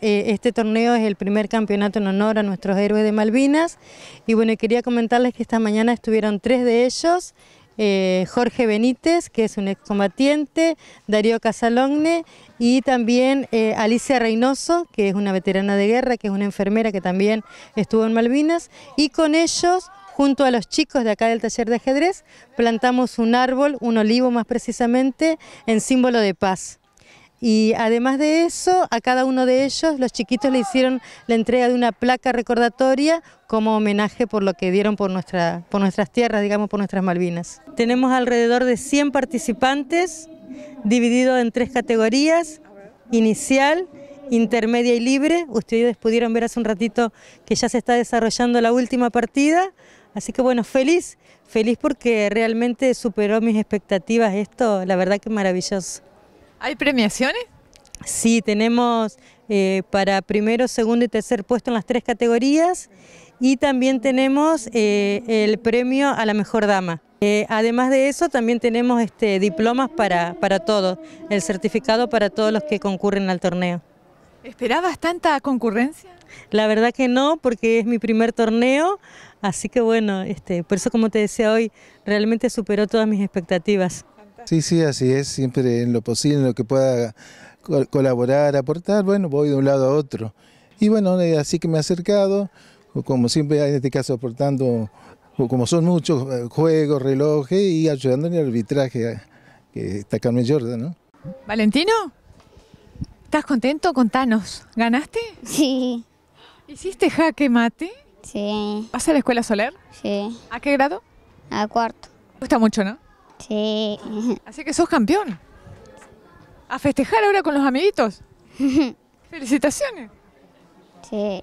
Eh, este torneo es el primer campeonato en honor a nuestros héroes de Malvinas y bueno, quería comentarles que esta mañana estuvieron tres de ellos, eh, Jorge Benítez, que es un excombatiente, Darío Casalogne y también eh, Alicia Reynoso, que es una veterana de guerra, que es una enfermera que también estuvo en Malvinas y con ellos junto a los chicos de acá del taller de ajedrez, plantamos un árbol, un olivo más precisamente, en símbolo de paz. Y además de eso, a cada uno de ellos, los chiquitos le hicieron la entrega de una placa recordatoria como homenaje por lo que dieron por, nuestra, por nuestras tierras, digamos, por nuestras Malvinas. Tenemos alrededor de 100 participantes, divididos en tres categorías, inicial, intermedia y libre. Ustedes pudieron ver hace un ratito que ya se está desarrollando la última partida. Así que bueno, feliz, feliz porque realmente superó mis expectativas esto, la verdad que maravilloso. ¿Hay premiaciones? Sí, tenemos eh, para primero, segundo y tercer puesto en las tres categorías y también tenemos eh, el premio a la mejor dama. Eh, además de eso, también tenemos este, diplomas para, para todos, el certificado para todos los que concurren al torneo. ¿Esperabas tanta concurrencia? La verdad que no, porque es mi primer torneo, así que bueno, este, por eso como te decía hoy, realmente superó todas mis expectativas. Sí, sí, así es, siempre en lo posible, en lo que pueda colaborar, aportar, bueno, voy de un lado a otro. Y bueno, así que me he acercado, como siempre en este caso aportando, como son muchos, eh, juegos, relojes y ayudando en el arbitraje, eh, que está Carmen Jordan, ¿no? ¿Valentino? ¿Estás contento? Contanos, ¿ganaste? Sí. ¿Hiciste jaque mate? Sí. ¿Vas a la escuela Soler? Sí. ¿A qué grado? A cuarto. Te gusta mucho, ¿no? Sí. Así que sos campeón. A festejar ahora con los amiguitos. Felicitaciones. Sí.